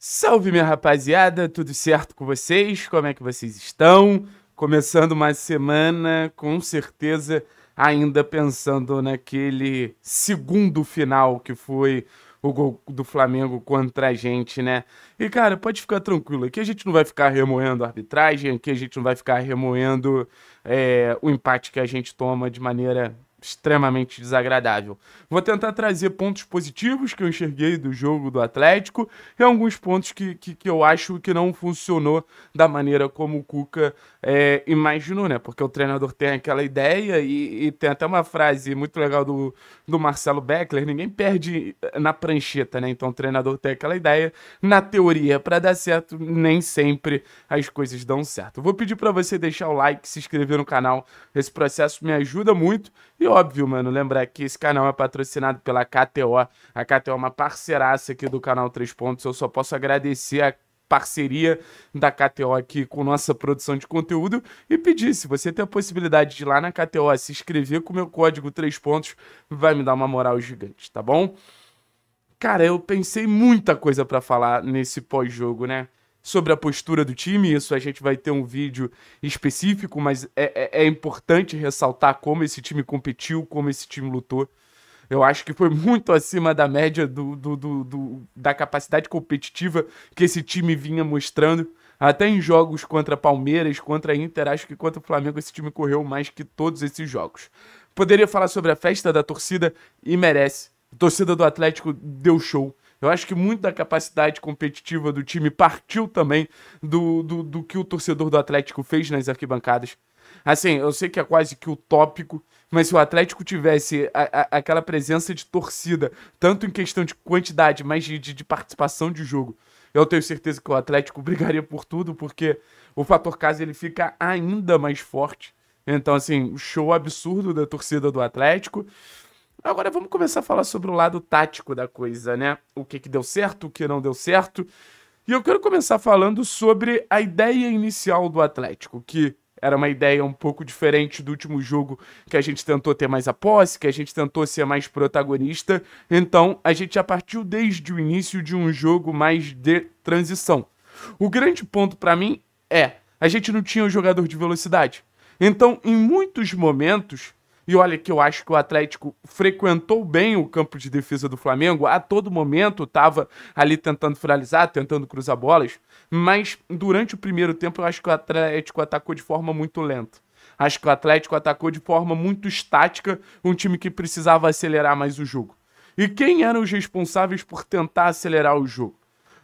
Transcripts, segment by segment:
Salve, minha rapaziada, tudo certo com vocês? Como é que vocês estão? Começando uma semana, com certeza, ainda pensando naquele segundo final que foi o gol do Flamengo contra a gente, né? E, cara, pode ficar tranquilo, aqui a gente não vai ficar remoendo a arbitragem, aqui a gente não vai ficar remoendo é, o empate que a gente toma de maneira extremamente desagradável. Vou tentar trazer pontos positivos que eu enxerguei do jogo do Atlético e alguns pontos que, que, que eu acho que não funcionou da maneira como o Cuca é, imaginou, né? Porque o treinador tem aquela ideia e, e, tem até uma frase muito legal do, do Marcelo Beckler: ninguém perde na prancheta, né? Então o treinador tem aquela ideia, na teoria, para dar certo, nem sempre as coisas dão certo. Vou pedir para você deixar o like, se inscrever no canal, esse processo me ajuda muito e óbvio, mano, lembrar que esse canal é patrocinado pela KTO. A KTO é uma parceiraça aqui do canal Três Pontos. Eu só posso agradecer a parceria da KTO aqui com nossa produção de conteúdo e pedir, se você tem a possibilidade de ir lá na KTO se inscrever com o meu código 3 pontos, vai me dar uma moral gigante, tá bom? Cara, eu pensei muita coisa para falar nesse pós-jogo, né? sobre a postura do time. Isso a gente vai ter um vídeo específico, mas é, é, é importante ressaltar como esse time competiu, como esse time lutou. Eu acho que foi muito acima da média do, do, do, do, da capacidade competitiva que esse time vinha mostrando. Até em jogos contra Palmeiras, contra Inter, acho que contra o Flamengo esse time correu mais que todos esses jogos. Poderia falar sobre a festa da torcida e merece. A torcida do Atlético deu show. Eu acho que muito da capacidade competitiva do time partiu também do, do, do que o torcedor do Atlético fez nas arquibancadas. Assim, eu sei que é quase que utópico, mas se o Atlético tivesse a, a, aquela presença de torcida, tanto em questão de quantidade, mas de, de, de participação de jogo, eu tenho certeza que o Atlético brigaria por tudo, porque o fator casa ele fica ainda mais forte. Então, assim, show absurdo da torcida do Atlético. Agora vamos começar a falar sobre o lado tático da coisa, né? O que, que deu certo, o que não deu certo. E eu quero começar falando sobre a ideia inicial do Atlético, que era uma ideia um pouco diferente do último jogo, que a gente tentou ter mais a posse, que a gente tentou ser mais protagonista. Então, a gente já partiu desde o início de um jogo mais de transição. O grande ponto para mim é, a gente não tinha um jogador de velocidade. Então, em muitos momentos, e olha que eu acho que o Atlético frequentou bem o campo de defesa do Flamengo, a todo momento estava ali tentando finalizar, tentando cruzar bolas, mas durante o primeiro tempo eu acho que o Atlético atacou de forma muito lenta. Acho que o Atlético atacou de forma muito estática, um time que precisava acelerar mais o jogo. E quem eram os responsáveis por tentar acelerar o jogo?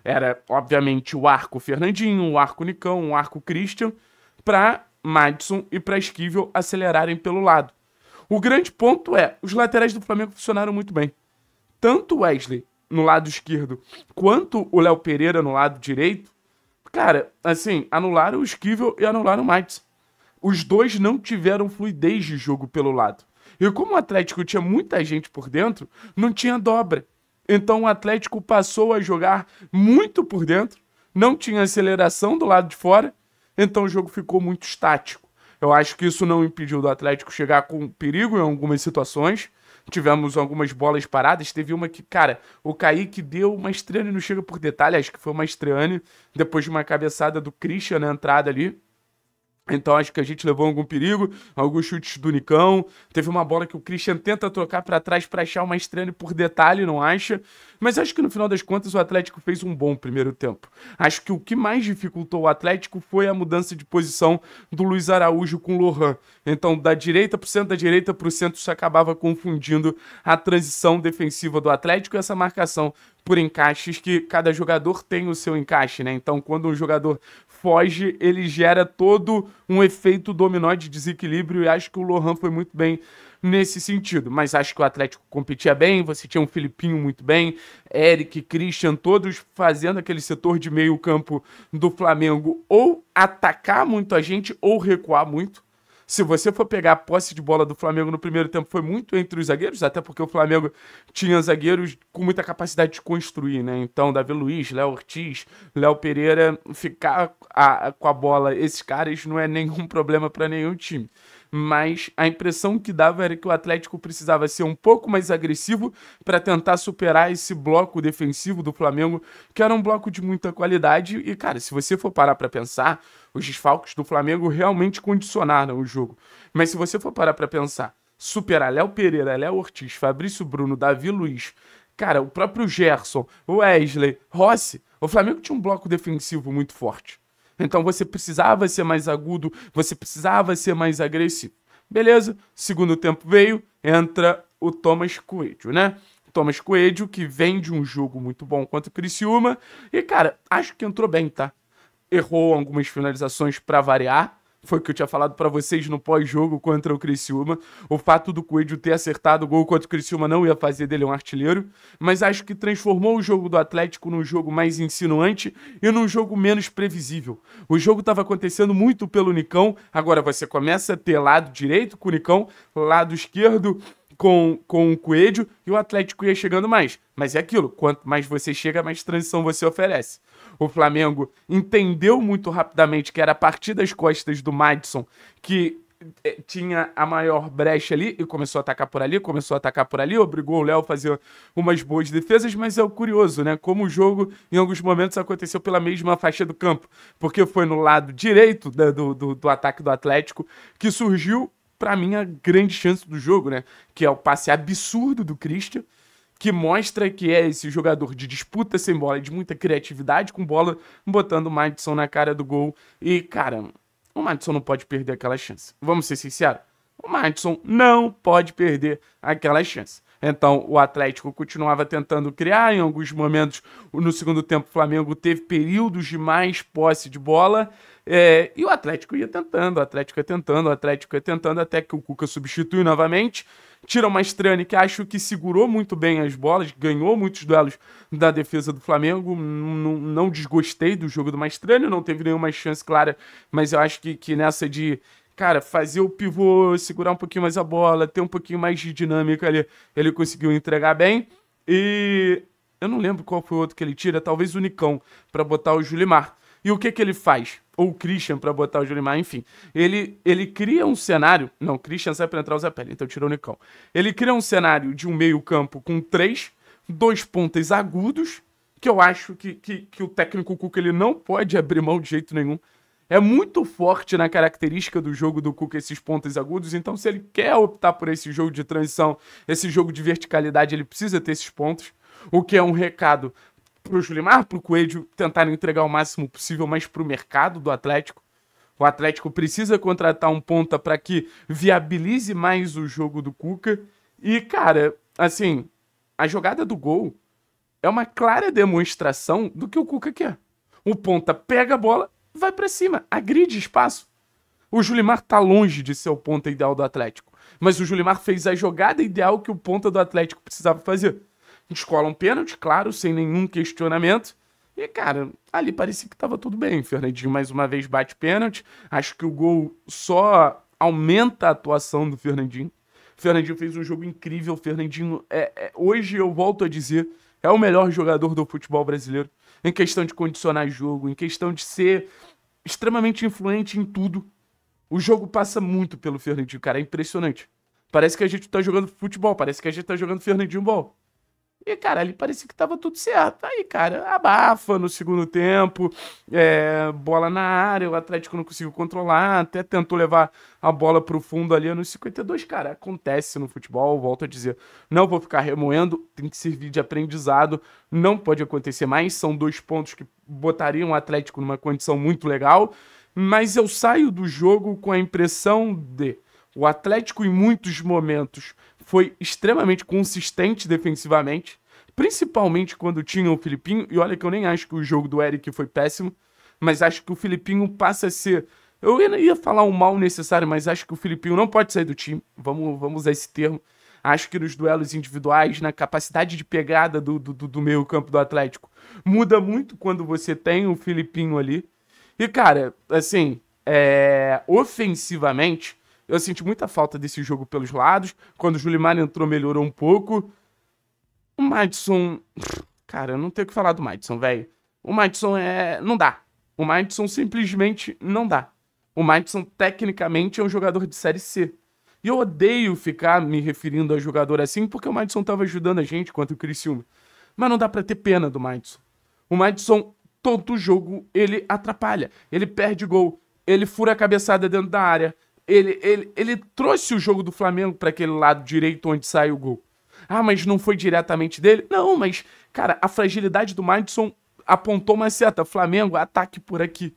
Era, obviamente, o arco Fernandinho, o arco Nicão, o arco Christian, para Madison e para Esquivel acelerarem pelo lado. O grande ponto é, os laterais do Flamengo funcionaram muito bem. Tanto o Wesley no lado esquerdo, quanto o Léo Pereira no lado direito, cara, assim, anularam o Esquivel e anularam o Maitz. Os dois não tiveram fluidez de jogo pelo lado. E como o Atlético tinha muita gente por dentro, não tinha dobra. Então o Atlético passou a jogar muito por dentro, não tinha aceleração do lado de fora, então o jogo ficou muito estático. Eu acho que isso não impediu do Atlético chegar com perigo em algumas situações. Tivemos algumas bolas paradas. Teve uma que, cara, o Kaique deu uma estreane, não chega por detalhe, acho que foi uma estreane, depois de uma cabeçada do Christian na entrada ali. Então acho que a gente levou algum perigo, alguns chutes do Nicão. Teve uma bola que o Christian tenta trocar para trás para achar uma estranha por detalhe, não acha? Mas acho que no final das contas o Atlético fez um bom primeiro tempo. Acho que o que mais dificultou o Atlético foi a mudança de posição do Luiz Araújo com o Lohan. Então da direita para o centro, da direita para o centro, isso acabava confundindo a transição defensiva do Atlético e essa marcação por encaixes que cada jogador tem o seu encaixe, né? Então quando um jogador foge, ele gera todo um efeito dominó de desequilíbrio e acho que o Lohan foi muito bem nesse sentido. Mas acho que o Atlético competia bem, você tinha um Filipinho muito bem, Eric, Christian, todos fazendo aquele setor de meio campo do Flamengo ou atacar muito a gente ou recuar muito. Se você for pegar a posse de bola do Flamengo no primeiro tempo, foi muito entre os zagueiros, até porque o Flamengo tinha zagueiros com muita capacidade de construir, né? Então, Davi Luiz, Léo Ortiz, Léo Pereira, ficar a, a, com a bola, esses caras não é nenhum problema para nenhum time mas a impressão que dava era que o Atlético precisava ser um pouco mais agressivo para tentar superar esse bloco defensivo do Flamengo, que era um bloco de muita qualidade. E, cara, se você for parar para pensar, os desfalques do Flamengo realmente condicionaram o jogo. Mas se você for parar para pensar, superar Léo Pereira, Léo Ortiz, Fabrício Bruno, Davi Luiz, cara, o próprio Gerson, Wesley, Rossi, o Flamengo tinha um bloco defensivo muito forte. Então você precisava ser mais agudo, você precisava ser mais agressivo. Beleza? Segundo tempo veio, entra o Thomas Coelho, né? Thomas Coelho, que vem de um jogo muito bom contra o Criciúma. E, cara, acho que entrou bem, tá? Errou algumas finalizações para variar, foi o que eu tinha falado para vocês no pós-jogo contra o Criciúma. O fato do Coelho ter acertado o gol contra o Criciúma não ia fazer dele um artilheiro, mas acho que transformou o jogo do Atlético num jogo mais insinuante e num jogo menos previsível. O jogo estava acontecendo muito pelo Nicão, agora você começa a ter lado direito com o Nicão, lado esquerdo com, com o Coelho e o Atlético ia chegando mais. Mas é aquilo, quanto mais você chega, mais transição você oferece. O Flamengo entendeu muito rapidamente que era a partir das costas do Madison que eh, tinha a maior brecha ali e começou a atacar por ali, começou a atacar por ali, obrigou o Léo a fazer umas boas defesas, mas é o curioso, né? Como o jogo, em alguns momentos, aconteceu pela mesma faixa do campo, porque foi no lado direito do, do, do ataque do Atlético que surgiu para mim, a grande chance do jogo, né? Que é o passe absurdo do Christian, que mostra que é esse jogador de disputa sem bola, de muita criatividade com bola, botando o Madison na cara do gol. E, cara, o Madison não pode perder aquela chance. Vamos ser sinceros? O Madison não pode perder aquela chance. Então, o Atlético continuava tentando criar. Em alguns momentos, no segundo tempo, o Flamengo teve períodos de mais posse de bola. É, e o Atlético ia tentando, o Atlético ia tentando, o Atlético ia tentando, até que o Cuca substitui novamente. Tira o Mastrani, que acho que segurou muito bem as bolas, ganhou muitos duelos da defesa do Flamengo. Não, não desgostei do jogo do Mastrani, não teve nenhuma chance clara, mas eu acho que, que nessa de cara, fazer o pivô, segurar um pouquinho mais a bola, ter um pouquinho mais de dinâmica ali, ele conseguiu entregar bem. E eu não lembro qual foi o outro que ele tira, talvez o Nicão, para botar o Julimar. E o que que ele faz? Ou o Christian para botar o Julimar, enfim. Ele, ele cria um cenário. Não, Christian sai para entrar o Zé Pele, então tirou o Nicão. Ele cria um cenário de um meio-campo com três, dois pontas agudos, que eu acho que, que, que o técnico Cuca ele não pode abrir mão de jeito nenhum. É muito forte na característica do jogo do Cuca esses pontos agudos, então se ele quer optar por esse jogo de transição, esse jogo de verticalidade, ele precisa ter esses pontos, o que é um recado pro Julimar, pro Coelho tentarem entregar o máximo possível, mas pro mercado do Atlético. O Atlético precisa contratar um ponta para que viabilize mais o jogo do Cuca. E, cara, assim, a jogada do gol é uma clara demonstração do que o Cuca quer. O ponta pega a bola, vai para cima, agride espaço. O Julimar tá longe de ser o ponta ideal do Atlético, mas o Julimar fez a jogada ideal que o ponta do Atlético precisava fazer descola um pênalti, claro, sem nenhum questionamento. E, cara, ali parecia que estava tudo bem. Fernandinho mais uma vez bate pênalti. Acho que o gol só aumenta a atuação do Fernandinho. Fernandinho fez um jogo incrível. Fernandinho, é, é, hoje eu volto a dizer, é o melhor jogador do futebol brasileiro. Em questão de condicionar jogo, em questão de ser extremamente influente em tudo. O jogo passa muito pelo Fernandinho, cara. É impressionante. Parece que a gente tá jogando futebol, parece que a gente tá jogando Fernandinho Ball. E, cara, ali parecia que tava tudo certo. Aí, cara, abafa no segundo tempo, é, bola na área, o Atlético não conseguiu controlar, até tentou levar a bola pro fundo ali é nos 52. Cara, acontece no futebol, volto a dizer. Não vou ficar remoendo, tem que servir de aprendizado, não pode acontecer mais. São dois pontos que botariam o Atlético numa condição muito legal, mas eu saio do jogo com a impressão de o Atlético, em muitos momentos, foi extremamente consistente defensivamente, principalmente quando tinha o Filipinho. E olha que eu nem acho que o jogo do Eric foi péssimo, mas acho que o Filipinho passa a ser. Eu ia falar um mal necessário, mas acho que o Filipinho não pode sair do time. Vamos, vamos usar esse termo. Acho que nos duelos individuais, na capacidade de pegada do, do, do meio-campo do Atlético, muda muito quando você tem o Filipinho ali. E, cara, assim, é... ofensivamente, eu senti muita falta desse jogo pelos lados. Quando o Julimar entrou, melhorou um pouco. O Madison. Cara, eu não tenho o que falar do Madison, velho. O Madison é. Não dá. O Madison simplesmente não dá. O Madison, tecnicamente, é um jogador de Série C. E eu odeio ficar me referindo a jogador assim, porque o Madison tava ajudando a gente quanto o Criciúma. Mas não dá para ter pena do Madison. O Madison, todo jogo, ele atrapalha. Ele perde gol. Ele fura a cabeçada dentro da área ele, ele, ele trouxe o jogo do Flamengo para aquele lado direito onde sai o gol. Ah, mas não foi diretamente dele? Não, mas, cara, a fragilidade do Madison apontou uma certa. Flamengo, ataque por aqui,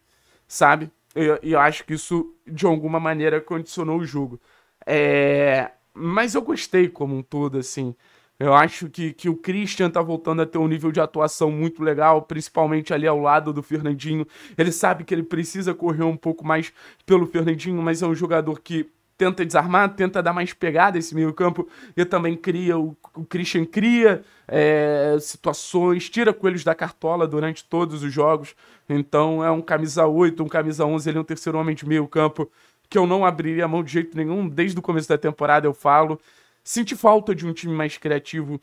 sabe? E eu, eu, acho que isso, de alguma maneira, condicionou o jogo. É... Mas eu gostei como um todo, assim. Eu acho que, que o Christian tá voltando a ter um nível de atuação muito legal, principalmente ali ao lado do Fernandinho. Ele sabe que ele precisa correr um pouco mais pelo Fernandinho, mas é um jogador que tenta desarmar, tenta dar mais pegada esse meio campo e também cria, o, o Christian cria é, situações, tira coelhos da cartola durante todos os jogos. Então é um camisa 8, um camisa 11, ele é um terceiro homem de meio campo que eu não abriria a mão de jeito nenhum, desde o começo da temporada eu falo. Senti falta de um time mais criativo.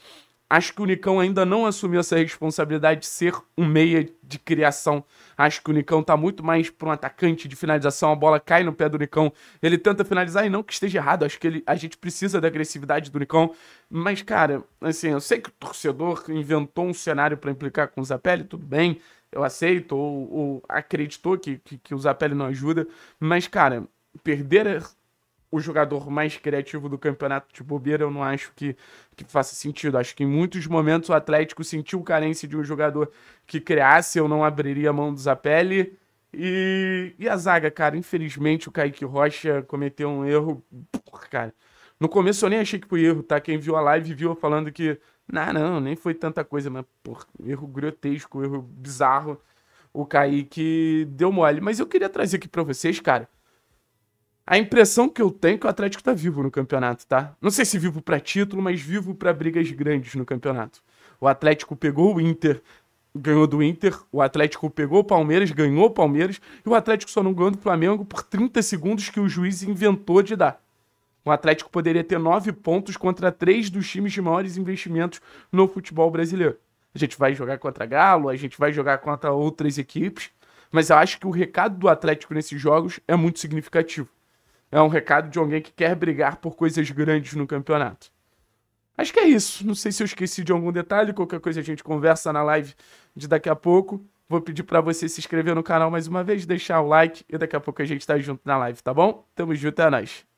Acho que o Nicão ainda não assumiu essa responsabilidade de ser um meia de criação. Acho que o Nicão tá muito mais para um atacante de finalização. A bola cai no pé do Nicão. Ele tenta finalizar e não que esteja errado. Acho que ele, a gente precisa da agressividade do Nicão. Mas, cara, assim, eu sei que o torcedor inventou um cenário para implicar com o Zapelli, tudo bem. Eu aceito, ou, ou acreditou que, que, que o Zapelli não ajuda. Mas, cara, perder o jogador mais criativo do campeonato de bobeira, eu não acho que, que faça sentido. Acho que em muitos momentos o Atlético sentiu carência de um jogador que criasse, eu não abriria a mão do Zapelli. E, e a zaga, cara, infelizmente o Kaique Rocha cometeu um erro. Porra, cara, no começo eu nem achei que foi erro, tá? Quem viu a live viu falando que, não, nah, não, nem foi tanta coisa, mas, porra, erro grotesco, erro bizarro. O Kaique deu mole. Mas eu queria trazer aqui pra vocês, cara, a impressão que eu tenho é que o Atlético tá vivo no campeonato, tá? Não sei se vivo para título, mas vivo para brigas grandes no campeonato. O Atlético pegou o Inter, ganhou do Inter, o Atlético pegou o Palmeiras, ganhou o Palmeiras, e o Atlético só não ganhou do Flamengo por 30 segundos que o juiz inventou de dar. O Atlético poderia ter nove pontos contra três dos times de maiores investimentos no futebol brasileiro. A gente vai jogar contra Galo, a gente vai jogar contra outras equipes, mas eu acho que o recado do Atlético nesses jogos é muito significativo. É um recado de alguém que quer brigar por coisas grandes no campeonato. Acho que é isso. Não sei se eu esqueci de algum detalhe. Qualquer coisa a gente conversa na live de daqui a pouco. Vou pedir para você se inscrever no canal mais uma vez, deixar o like e daqui a pouco a gente tá junto na live, tá bom? Tamo junto, é nóis.